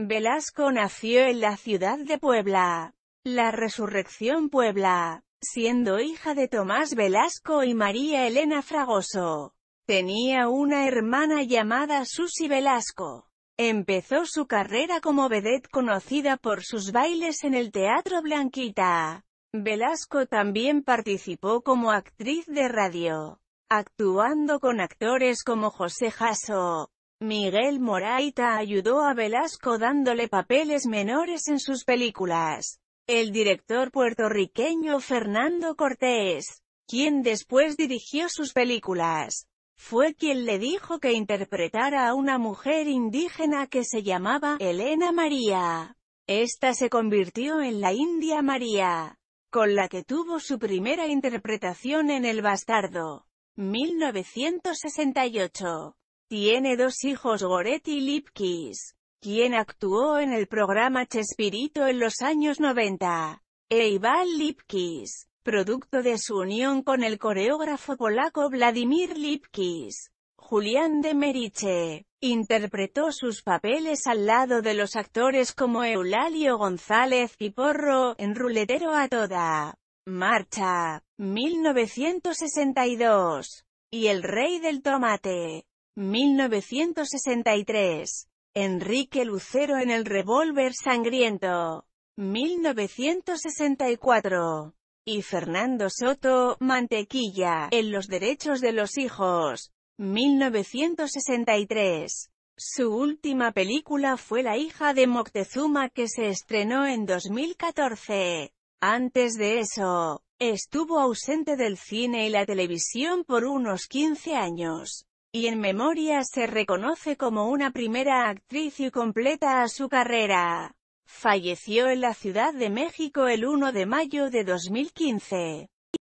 Velasco nació en la ciudad de Puebla. La Resurrección Puebla, siendo hija de Tomás Velasco y María Elena Fragoso. Tenía una hermana llamada Susi Velasco. Empezó su carrera como vedette conocida por sus bailes en el Teatro Blanquita. Velasco también participó como actriz de radio, actuando con actores como José Jasso, Miguel Moraita ayudó a Velasco dándole papeles menores en sus películas. El director puertorriqueño Fernando Cortés, quien después dirigió sus películas, fue quien le dijo que interpretara a una mujer indígena que se llamaba Elena María. Esta se convirtió en la India María, con la que tuvo su primera interpretación en El Bastardo, 1968. Tiene dos hijos Goretti Lipkis, quien actuó en el programa Chespirito en los años 90. E Iván Lipkis, producto de su unión con el coreógrafo polaco Vladimir Lipkis. Julián de Meriche, interpretó sus papeles al lado de los actores como Eulalio González y Porro, en Ruletero a toda marcha, 1962, y El Rey del Tomate, 1963. Enrique Lucero en el revólver sangriento. 1964. Y Fernando Soto, Mantequilla, en los derechos de los hijos. 1963. Su última película fue La hija de Moctezuma que se estrenó en 2014. Antes de eso, estuvo ausente del cine y la televisión por unos 15 años y en memoria se reconoce como una primera actriz y completa a su carrera. Falleció en la Ciudad de México el 1 de mayo de 2015.